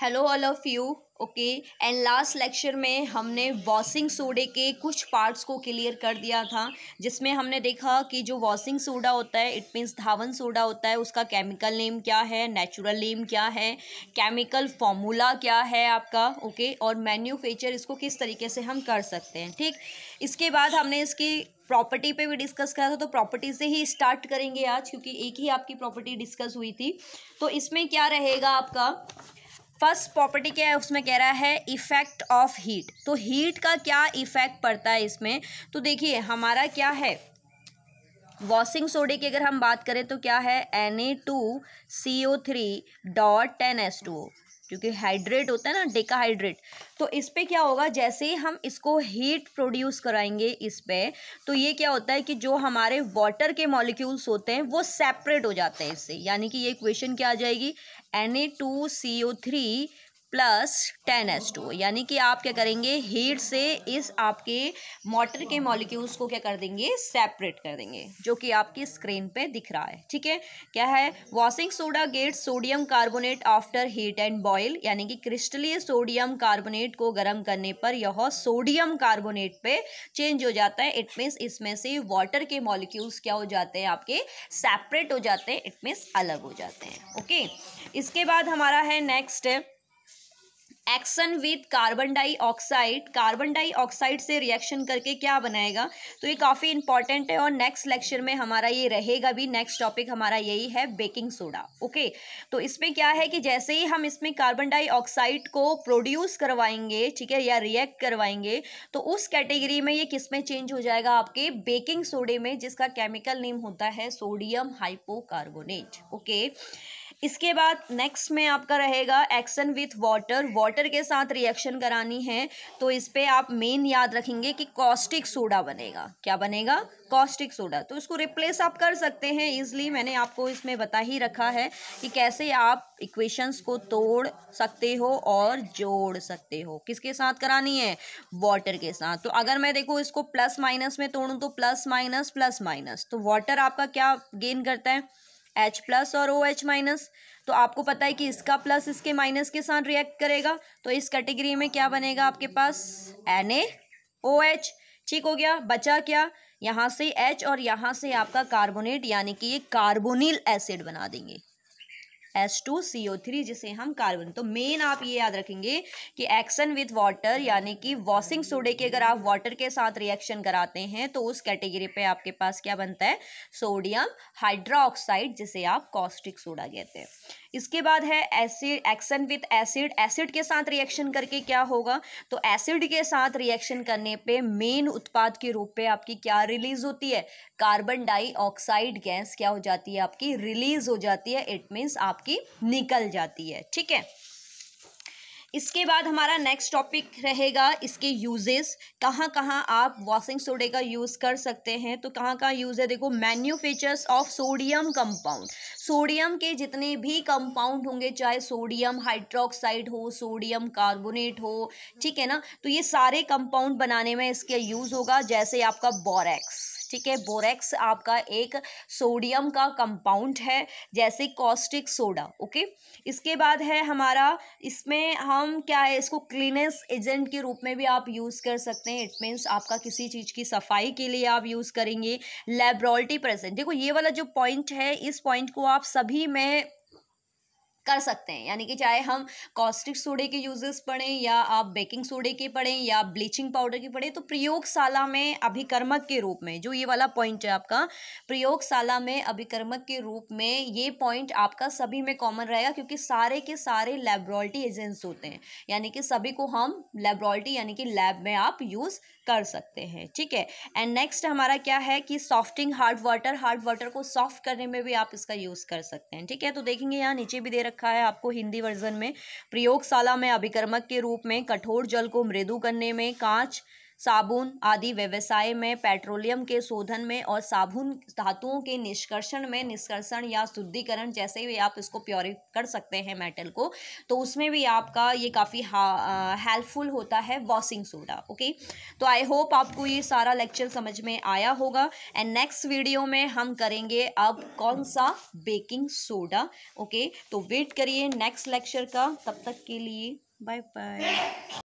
Hello all of you okay and last lecture में हमने washing सोडे के कुछ पार्ट्स को क्लियर कर दिया था जिसमें हमने देखा कि जो वॉशिंग सोडा होता है इट मीन्स धावन सोडा होता है उसका केमिकल नेम क्या है नेचुरल नेम क्या है केमिकल फॉर्मूला क्या है आपका ओके okay? और मैन्यूफेचर इसको किस तरीके से हम कर सकते हैं ठीक इसके बाद हमने इसकी प्रॉपर्टी पे भी डिस्कस करा था तो प्रॉपर्टी से ही स्टार्ट करेंगे आज क्योंकि एक ही आपकी प्रॉपर्टी डिस्कस हुई थी तो इसमें क्या रहेगा आपका फर्स्ट प्रॉपर्टी क्या है उसमें कह रहा है इफ़ेक्ट ऑफ हीट तो हीट का क्या इफ़ेक्ट पड़ता है इसमें तो देखिए हमारा क्या है वॉशिंग सोडे की अगर हम बात करें तो क्या है N A two C O three dot ten S two O क्योंकि हाइड्रेट होता है ना डेकाहाइड्रेट तो इस पर क्या होगा जैसे ही हम इसको हीट प्रोड्यूस कराएंगे इस पर तो ये क्या होता है कि जो हमारे वाटर के मॉलिक्यूल्स होते हैं वो सेपरेट हो जाते हैं इससे यानी कि ये इक्वेशन क्या आ जाएगी N A two C O three plus ten S two यानी कि आप क्या करेंगे हीट से इस आपके मोटर के मॉलिक्यूल्स को क्या कर देंगे सेपरेट कर देंगे जो कि आपकी स्क्रीन पे दिख रहा है ठीक है क्या है washing soda get sodium carbonate after heat and boil यानी कि क्रिस्टलीय सोडियम कार्बोनेट को गर्म करने पर यह सोडियम कार्बोनेट पे चेंज हो जाता है इट मीन्स इसमें से वाटर के मॉलिक्यूल्स क्या हो जाते हैं आपके सेपरेट हो जाते हैं इट मीन्स अलग हो जाते हैं ओके इसके बाद हमारा है next action with carbon dioxide carbon dioxide से रिएक्शन करके क्या बनाएगा तो ये काफ़ी इंपॉर्टेंट है और नेक्स्ट लेक्चर में हमारा ये रहेगा भी नेक्स्ट टॉपिक हमारा यही है बेकिंग सोडा ओके तो इसमें क्या है कि जैसे ही हम इसमें कार्बन डाइऑक्साइड को प्रोड्यूस करवाएंगे ठीक है या रिएक्ट करवाएंगे तो उस कैटेगरी में ये किस में चेंज हो जाएगा आपके बेकिंग सोडे में जिसका केमिकल नेम होता है सोडियम हाइपोकार्बोनेट ओके इसके बाद नेक्स्ट में आपका रहेगा एक्शन विथ वाटर वाटर के साथ रिएक्शन करानी है तो इस पर आप मेन याद रखेंगे कि कॉस्टिक सोडा बनेगा क्या बनेगा कॉस्टिक सोडा तो इसको रिप्लेस आप कर सकते हैं इजली मैंने आपको इसमें बता ही रखा है कि कैसे आप इक्वेशंस को तोड़ सकते हो और जोड़ सकते हो किसके साथ करानी है वाटर के साथ तो अगर मैं देखो इसको प्लस माइनस में तोड़ूँ तो प्लस माइनस प्लस माइनस तो वाटर आपका क्या गेन करता है एच प्लस और ओ एच माइनस तो आपको पता है कि इसका प्लस इसके माइनस के साथ रिएक्ट करेगा तो इस कैटेगरी में क्या बनेगा आपके पास एन ए ओ एच ठीक हो गया बचा क्या यहाँ से एच और यहाँ से आपका कार्बोनेट यानी कि ये कार्बोनिल एसिड बना देंगे S two C O three जिसे हम कार्बन तो मेन आप ये याद रखेंगे कि एक्शन विथ वाटर यानी कि वॉशिंग सोडे के अगर आप वाटर के साथ रिएक्शन कराते हैं तो उस कैटेगरी पे आपके पास क्या बनता है सोडियम हाइड्रोक्साइड जिसे आप कॉस्टिक सोडा कहते हैं इसके बाद है acid action with acid acid के साथ रिएक्शन करके क्या होगा तो एसिड के साथ रिएक्शन करने पे मेन उत्पाद के रूप में आपकी क्या रिलीज होती है कार्बन डाइऑक्साइड गैस क्या हो जाती है आपकी रिलीज हो जाती है इट मीन्स आपकी निकल जाती है ठीक है इसके बाद हमारा नेक्स्ट टॉपिक रहेगा इसके यूजेस कहाँ कहाँ आप वॉशिंग सोडे का यूज़ कर सकते हैं तो कहाँ कहाँ यूज़ है देखो manufactures of sodium compound sodium के जितने भी कंपाउंड होंगे चाहे सोडियम हाइड्रोक्साइड हो सोडियम कार्बोनेट हो ठीक है ना तो ये सारे कंपाउंड बनाने में इसका यूज़ होगा जैसे आपका बोरेक्स ठीक है बोरेक्स आपका एक सोडियम का कंपाउंड है जैसे कॉस्टिक सोडा ओके इसके बाद है हमारा इसमें हम क्या है इसको क्लीनेस एजेंट के रूप में भी आप यूज़ कर सकते हैं इट मीन्स आपका किसी चीज़ की सफाई के लिए आप यूज़ करेंगे लेबोरेटरी प्रेजेंट देखो ये वाला जो पॉइंट है इस पॉइंट को आप सभी में कर सकते हैं यानी कि चाहे हम कॉस्टिक सोडे के यूजेस पढ़ें या आप बेकिंग सोडे के पढ़ें या ब्लीचिंग पाउडर के पढ़ें तो प्रयोगशाला में अभिकर्मक के रूप में जो ये वाला पॉइंट है आपका प्रयोगशाला में अभिकर्मक के रूप में ये पॉइंट आपका सभी में कॉमन रहेगा क्योंकि सारे के सारे लेबोरेटरी एजेंट्स होते हैं यानी कि सभी को हम लेबोरेटरी यानी कि लैब में आप यूज़ कर सकते हैं ठीक है एंड नेक्स्ट हमारा क्या है कि softening hard water hard water को सॉफ्ट करने में भी आप इसका यूज़ कर सकते हैं ठीक है तो देखेंगे यहाँ नीचे भी दे रखा रखा है आपको हिंदी वर्जन में प्रयोगशाला में अभिकर्मक के रूप में कठोर जल को मृदु करने में कांच साबुन आदि व्यवसाय में पेट्रोलियम के शोधन में और साबुन धातुओं के निष्कर्षण में निष्कर्षण या शुद्धिकरण जैसे भी आप इसको प्योरी कर सकते हैं मेटल को तो उसमें भी आपका ये काफ़ी हेल्पफुल होता है वॉशिंग सोडा ओके तो आई होप आपको ये सारा लेक्चर समझ में आया होगा एंड नेक्स्ट वीडियो में हम करेंगे अब कौन सा बेकिंग सोडा ओके तो वेट करिए नेक्स्ट लेक्चर का तब तक के लिए बाय बाय